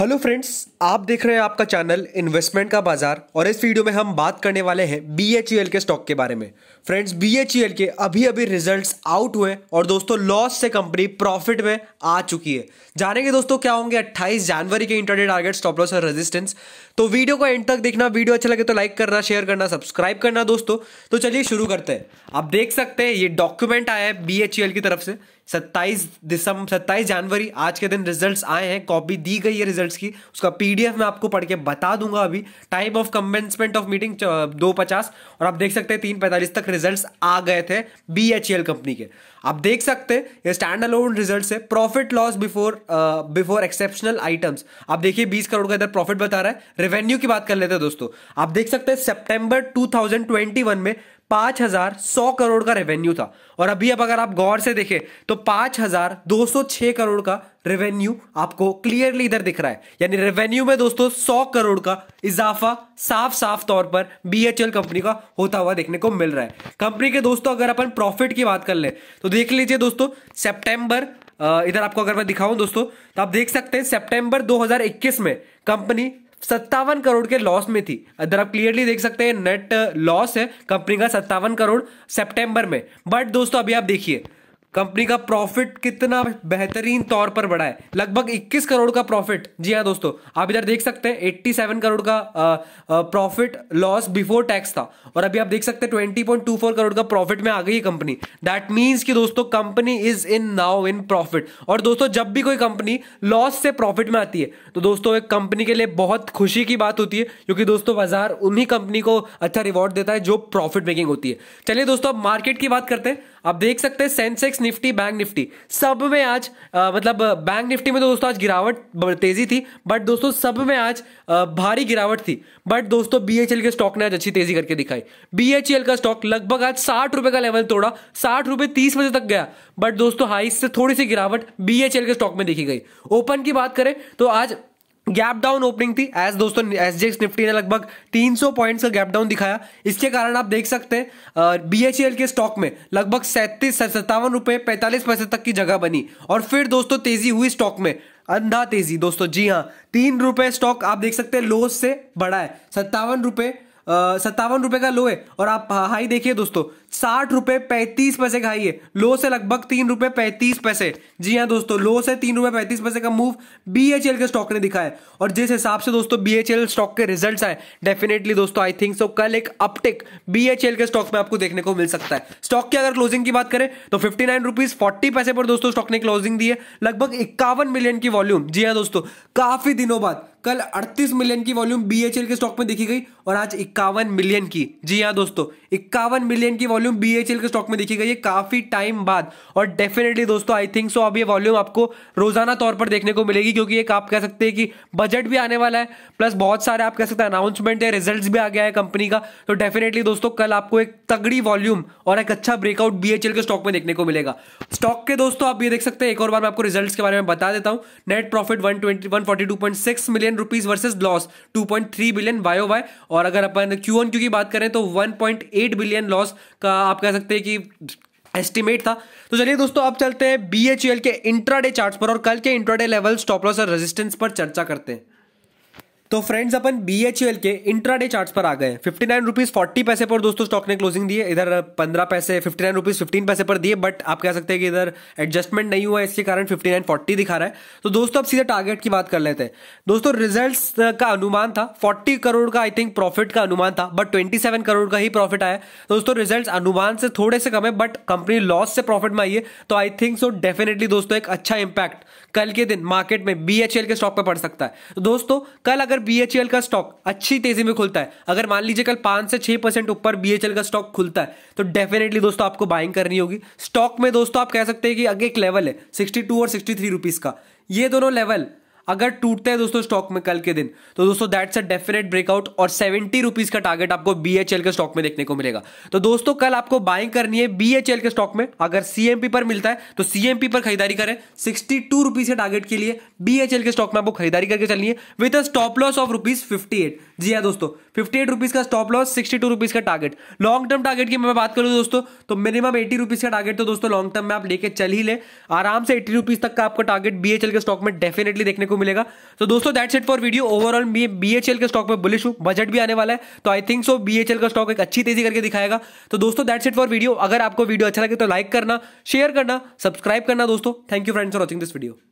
hello friends आप देख रहे हैं आपका चैनल इन्वेस्टमेंट का बाजार और इस वीडियो में हम बात करने वाले हैं बी e के स्टॉक के बारे में फ्रेंड्स बी e के अभी अभी रिजल्ट्स आउट हुए और दोस्तों लॉस से कंपनी प्रॉफिट में आ चुकी है जानेंगे दोस्तों क्या होंगे 28 जनवरी के इंटरडे टारगेट स्टॉप लॉस और रेजिस्टेंस तो वीडियो को एंड तक देखना वीडियो अच्छा लगे तो लाइक करना शेयर करना सब्सक्राइब करना दोस्तों तो चलिए शुरू करते हैं आप देख सकते हैं ये डॉक्यूमेंट आया है बी e की तरफ से सत्ताईस दिसंबर सत्ताईस जनवरी आज के दिन रिजल्ट्स आए हैं कॉपी दी गई है रिजल्ट्स की उसका पीडीएफ मैं आपको पढ़ के बता दूंगा अभी time of commencement of meeting दो पचास और आप देख सकते हैं तीन पैंतालीस तक रिजल्ट्स आ गए थे बी कंपनी e के आप देख सकते हैं ये स्टैंड अलोन रिजल्ट है profit loss before before exceptional items आप देखिए बीस करोड़ का इधर प्रॉफिट बता रहा है रेवेन्यू की बात कर लेते हैं दोस्तों आप देख सकते हैं सेप्टेम्बर टू में पांच हज़ार सौ करोड़ का रेवेन्यू था और अभी अब अगर आप गौर से देखें तो पांच हज़ार दो सौ छह करोड़ का रेवेन्यू आपको क्लियरली इधर दिख रहा है यानी रेवेन्यू में दोस्तों सौ करोड़ का इजाफा साफ साफ तौर पर बीएचएल कंपनी का होता हुआ देखने को मिल रहा है कंपनी के दोस्तों अगर अपन प्रॉफिट की बात कर ले तो देख लीजिए दोस्तों सेप्टेम्बर इधर आपको अगर मैं दिखाऊं दोस्तों तो आप देख सकते हैं सितंबर 2021 में कंपनी सत्तावन करोड़ के लॉस में थी अगर आप क्लियरली देख सकते हैं नेट लॉस है कंपनी का सत्तावन करोड़ सेप्टेम्बर में बट दोस्तों अभी आप देखिए कंपनी का प्रॉफिट कितना बेहतरीन तौर पर बढ़ा है लगभग 21 करोड़ का प्रॉफिट जी हाँ दोस्तों आप इधर देख सकते हैं 87 करोड़ का प्रॉफिट लॉस बिफोर टैक्स था और अभी आप देख सकते हैं 20.24 करोड़ का प्रॉफिट में आ गई है कंपनी दैट मींस कि दोस्तों company is in now in profit और दोस्तों जब भी कोई कंपनी लॉस से प्रॉफिट में आती है तो दोस्तों एक कंपनी के लिए बहुत खुशी की बात होती है क्योंकि दोस्तों बाजार उन्हीं कंपनी को अच्छा रिवॉर्ड देता है जो प्रॉफिट मेकिंग होती है चलिए दोस्तों अब मार्केट की बात करते हैं आप देख सकते हैं सेंसेक्स निफ्टी बैंक निफ्टी सब में आज आ, मतलब बैंक निफ्टी में तो दोस्तों आज गिरावट तेजी थी बट दोस्तों सब में आज आ, भारी गिरावट थी बट दोस्तों बीएचएल के स्टॉक ने आज अच्छी तेजी करके दिखाई बीएचएल का स्टॉक लगभग आज साठ रुपए का लेवल तोड़ा साठ रुपए तीस बजे तक गया बट दोस्तों हाई से थोड़ी सी गिरावट बीएचएल के स्टॉक में देखी गई ओपन की बात करें तो आज गैप डाउन ओपनिंग थी एज दोस्तों एस निफ्टी ने लगभग 300 पॉइंट्स का गैप डाउन दिखाया इसके कारण आप देख सकते हैं बी एच के स्टॉक में लगभग सैंतीस सत्तावन रुपये पैंतालीस पैसे तक की जगह बनी और फिर दोस्तों तेजी हुई स्टॉक में अंधा तेजी दोस्तों जी हाँ तीन रुपये स्टॉक आप देख सकते हैं लोस से बढ़ा है सत्तावन रुपये सत्तावन रुपए का लो है और आप हाई देखिए दोस्तों साठ रुपए पैंतीस पैसे का हाई है लो से लगभग तीन रुपए पैंतीस पैसे जी हाँ दोस्तों लो से तीन रुपए पैंतीस पैसे का मूव बी एच एल के स्टॉक ने दिखा है और जिस हिसाब से दोस्तों बी एच एल स्टॉक के रिजल्ट आए डेफिनेटली दोस्तों आई थिंक सो कल एक अपटेक बी एच एल के स्टॉक में आपको देखने को मिल सकता है स्टॉक की अगर क्लोजिंग की बात करें तो फिफ्टी नाइन रुपीज फोर्टी पैसे पर दोस्तों स्टॉक ने क्लोजिंग दी है लगभग इक्यावन मिलियन की वॉल्यूम जी हाँ दोस्तों काफी दिनों बाद कल 38 मिलियन की वॉल्यूम बीएचएल के स्टॉक में देखी गई और आज इक्यावन मिलियन की जी हाँ दोस्तों इक्यावन मिलियन की वॉल्यूम बीएचएल के स्टॉक में देखी गई है काफी टाइम बाद और डेफिनेटली दोस्तों आई थिंक सो अब ये वॉल्यूम आपको रोजाना तौर पर देखने को मिलेगी क्योंकि एक आप कह सकते हैं कि बजट भी आने वाला है प्लस बहुत सारे आप कह सकते हैं अनाउंसमेंट है रिजल्ट भी आ गया है कंपनी का तो डेफिनेटली दोस्तों कल आपको एक तगड़ी वॉल्यूम और एक अच्छा ब्रेकआउट बीएचएल के स्टॉक में देखने को मिलेगा स्टॉक के दोस्तों आप ये देख सकते हैं एक और बार मैं आपको रिजल्ट के बारे में बता देता हूँ net profit one million rupees versus loss 2.3 billion Y Y और अगर अपन क्यू ऑन क्यू की बात करें तो 1.8 बिलियन लॉस का आप कह सकते हैं कि एस्टिमेट था तो चलिए दोस्तों आप चलते हैं बी के इंट्राडे चार्ट्स पर और कल के इंट्राडे लेवल स्टॉप लॉस और रेजिस्टेंस पर चर्चा करते हैं तो फ्रेंड्स अपन बी एच एल के इंट्राडे चार्ट पर आ गए फिफ्टी नाइन रुपीज फोर्टी पैसे पर दोस्तों स्टॉक ने क्लोजिंग दिए इधर पंद्रह पैसे फिफ्टी नाइन रुपीज फिफ्टीन पैसे पर दिए बट आप कह सकते हैं कि इधर एडजस्टमेंट नहीं हुआ इसके कारण फिफ्टी नाइन फोर्टी दिखा रहा है तो दोस्तों अब सीधे टारगेट की बात कर लेते हैं दोस्तों रिजल्ट का अनुमान था फोर्टी करोड़ का आई थिंक प्रॉफिट का अनुमान था बट ट्वेंटी सेवन करोड़ का ही प्रॉफिट आया दोस्तों रिजल्ट अनुमान से थोड़े से कम है बट कंपनी लॉस से प्रॉफिट में आई है तो आई थिंक सो डेफिनेटली दोस्तों एक अच्छा इंपैक्ट कल के दिन मार्केट में बी एच एल के स्टॉक पर पड़ सकता है तो दोस्तों कल अगर अगर बीएचईएल का स्टॉक अच्छी तेजी में खुलता है अगर मान लीजिए कल पांच से छह परसेंट ऊपर बीएचईएल का स्टॉक खुलता है तो डेफिनेटली दोस्तों आपको बाइंग करनी होगी स्टॉक में दोस्तों आप कह सकते हैं कि अगे एक लेवल है सिक्सटी टू और सिक्सटी थ्री रुपीज का ये दोनों लेवल अगर टूटते हैं दोस्तों स्टॉक में कल के दिन तो दोस्तों दैट्स अ डेफिनेट ब्रेकआउट और सेवेंटी रुपीज का टारगेट आपको बी के स्टॉक में देखने को मिलेगा तो दोस्तों कल आपको बाइंग करनी है बी के स्टॉक में अगर सीएमपी पर मिलता है तो सीएमपी पर खरीदारी करें सिक्सटी टू रुपीज के टारगेट के लिए बी के स्टॉक में आपको खरीदारी करके चलनी है with a stop loss of rupees fifty eight जी हाँ दोस्तों फिफ्टी एट रुपीज का stop loss sixty two rupees का टारगेट लॉन्ग टर्म टारगेट की मैं बात करूँ दोस्तों तो मिनिमम एटी रुपीज का टारगेट तो दोस्तों लॉन्ग टर्म में आप लेके चल ही ले आराम से एटी रुपीज तक का आपका टारगेट बी के स्टॉक में डेफिनेटली देखने को मिलेगा तो दोस्तों that's it for video overall B H के स्टॉक में बुलिश हूँ बजट भी आने वाला है तो आई थिंक सो बी का स्टॉक एक अच्छी तेजी करके दिखाएगा तो दोस्तों दैट्स इट फॉर वीडियो अगर आपको वीडियो अच्छा लगे तो लाइक करना शेयर करना सब्सक्राइब करना दोस्तों thank you friends for watching this video